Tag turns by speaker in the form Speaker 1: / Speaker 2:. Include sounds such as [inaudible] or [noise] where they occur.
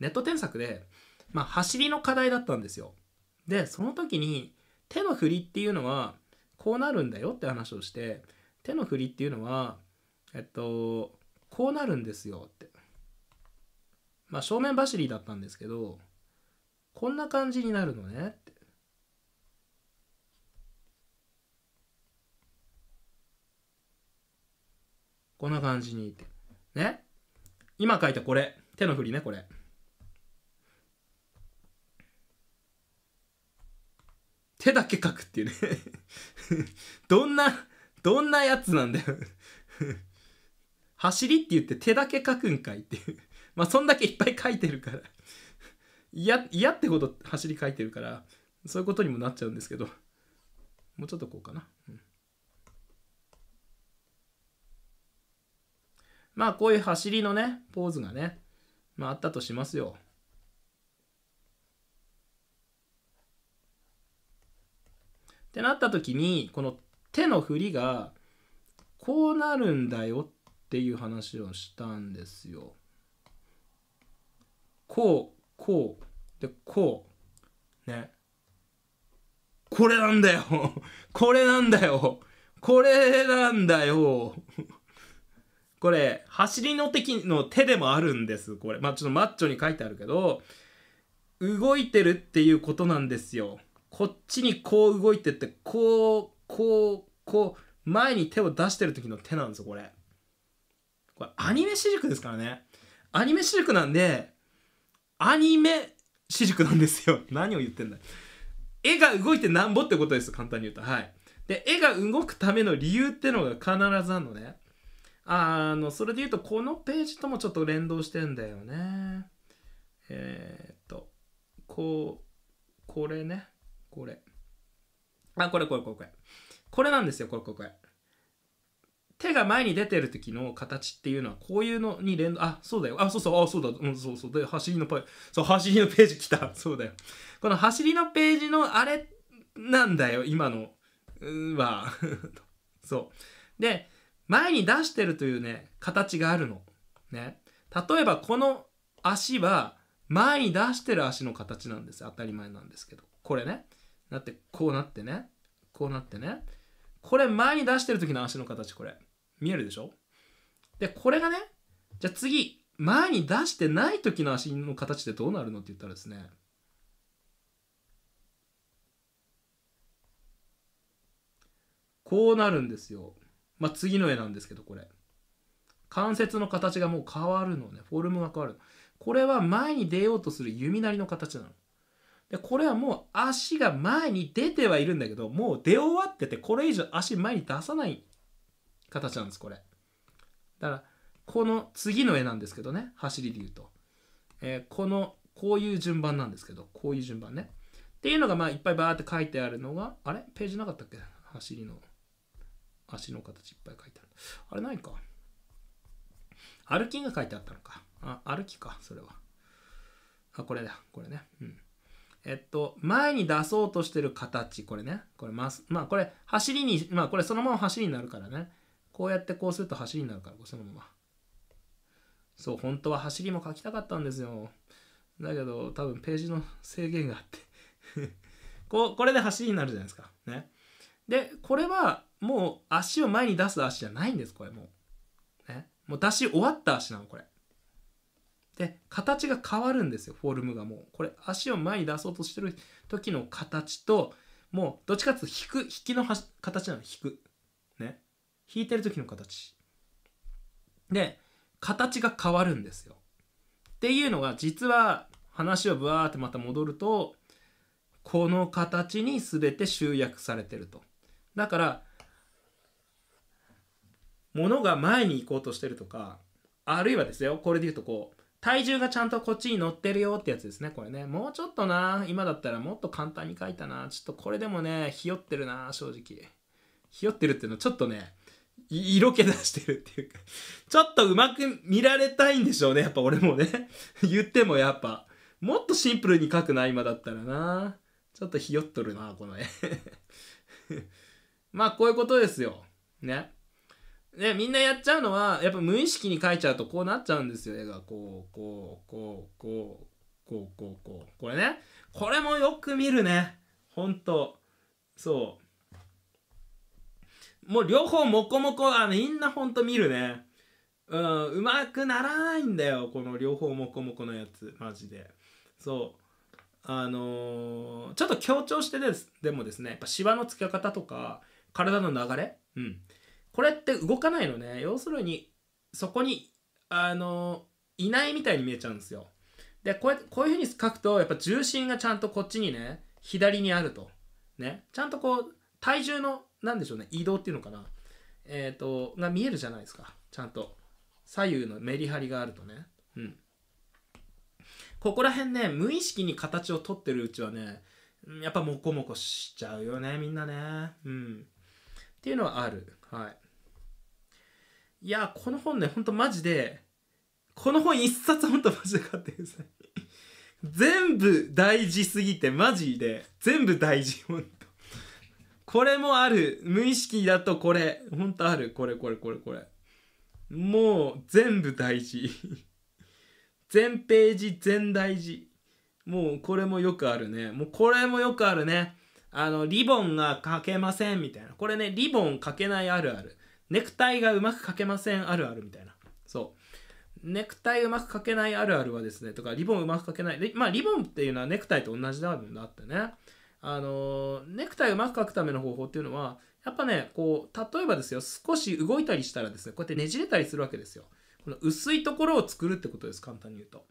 Speaker 1: ネット添削で、まあ、走りの課題だったんですよ。で、その時に、手の振りっていうのは、こうなるんだよって話をして、手の振りっていうのは、えっと、こうなるんですよって。まあ、正面走りだったんですけど、こんな感じになるのねって。こんな感じにって。ね今書いたこれ。手の振りね、これ。手だけ書くっていうね [laughs] どんな、どんなやつなんだよ走りって言って手だけ書くんかいっていうまあそんだけいっぱい書いてるから。嫌、嫌ってこと走り書いてるから、そういうことにもなっちゃうんですけど。もうちょっとこうかな。うん、まあこういう走りのね、ポーズがね、まああったとしますよ。ってなった時にこの手の振りがこうなるんだよっていう話をしたんですよ。こうこうでこうねこれなんだよ [laughs] これなんだよこれなんだよ [laughs] これ走りの敵の手でもあるんですこれまあちょっとマッチョに書いてあるけど動いてるっていうことなんですよ。こっちにこう動いてってこうこうこう前に手を出してる時の手なんですよこれこれアニメ私塾ですからねアニメ私塾なんでアニメ私塾なんですよ [laughs] 何を言ってんだ絵が動いてなんぼってことです簡単に言うとはいで絵が動くための理由ってのが必ずあるのねあのそれで言うとこのページともちょっと連動してんだよねえー、っとこうこれねこれ。あ、これこれこれこれ。これなんですよ、これこれこれ。手が前に出てる時の形っていうのはこういうのに連動、あ、そうだよ。あ、そうそう、あ、そうだ。うん、そうそう。で、走りのペそう、走りのページ来た。[laughs] そうだよ。この走りのページのあれなんだよ、今のは。[laughs] そう。で、前に出してるというね、形があるの。ね。例えばこの足は前に出してる足の形なんです。当たり前なんですけど。これね。だってこうなってねこうなってねこれ前に出してる時の足の形これ見えるでしょでこれがねじゃあ次前に出してない時の足の形ってどうなるのって言ったらですねこうなるんですよ。まあ、次の絵なんですけどこれ。関節の形がもう変わるのね。フォルムが変わる。これは前に出ようとする弓なりの形なの。でこれはもう足が前に出てはいるんだけどもう出終わっててこれ以上足前に出さない形なんですこれだからこの次の絵なんですけどね走りで言うと、えー、このこういう順番なんですけどこういう順番ねっていうのがまあいっぱいバーって書いてあるのがあれページなかったっけ走りの足の形いっぱい書いてあるあれないか歩きが書いてあったのかあ歩きかそれはあこれだこれねうんえっと、前に出そうとしてる形、これね。これます。まあこれ、走りに、まあこれそのまま走りになるからね。こうやってこうすると走りになるから、そのまま。そう、本当は走りも書きたかったんですよ。だけど、多分ページの制限があって [laughs] こ。これで走りになるじゃないですか。ね。で、これはもう足を前に出す足じゃないんです、これもう。ね。もう出し終わった足なの、これ。で形が変わるんですよフォルムがもうこれ足を前に出そうとしてる時の形ともうどっちかっていうと引く引きの形なの引くね引いてる時の形で形が変わるんですよっていうのが実は話をブワーってまた戻るとこの形に全て集約されてるとだから物が前に行こうとしてるとかあるいはですよこれで言うとこう体重がちゃんとこっちに乗ってるよってやつですね、これね。もうちょっとな、今だったらもっと簡単に書いたな。ちょっとこれでもね、ひよってるな、正直。ひよってるっていうのはちょっとね、色気出してるっていうかちょっとうまく見られたいんでしょうね、やっぱ俺もね言ってもやっぱ、もっとシンプルに書くな、今だったらな。ちょっとひよっとるな、この絵 [laughs] まあ、こういうことですよ。ね。ね、みんなやっちゃうのはやっぱ無意識に描いちゃうとこうなっちゃうんですよ絵がこうこうこうこうこうこうこうこれねこれもよく見るねほんとそうもう両方モコモコあのみんなほんと見るねうんうまくならないんだよこの両方モコモコのやつマジでそうあのー、ちょっと強調してですでもですねやっぱ芝のつけ方とか体の流れうんこれって動かないのね要するにそこにあのいないみたいに見えちゃうんですよでこうこういうふうに書くとやっぱ重心がちゃんとこっちにね左にあるとねちゃんとこう体重の何でしょうね移動っていうのかなえっ、ー、とが見えるじゃないですかちゃんと左右のメリハリがあるとねうんここら辺ね無意識に形をとってるうちはねやっぱモコモコしちゃうよねみんなねうんっていうのはあるはいいやこの本ねほんとマジでこの本一冊ほんとマジで買ってください全部大事すぎてマジで全部大事ほんとこれもある無意識だとこれほんとあるこれこれこれこれもう全部大事全ページ全大事もうこれもよくあるねもうこれもよくあるねあのリボンが書けませんみたいなこれねリボン書けないあるあるネクタイがうまくかけませんあるあるみたいな。そう。ネクタイうまくかけないあるあるはですね、とか、リボンうまくかけない。でまあ、リボンっていうのはネクタイと同じあるんだってね。あのネクタイうまく描くための方法っていうのは、やっぱね、こう、例えばですよ、少し動いたりしたらですね、こうやってねじれたりするわけですよ。この薄いところを作るってことです、簡単に言うと。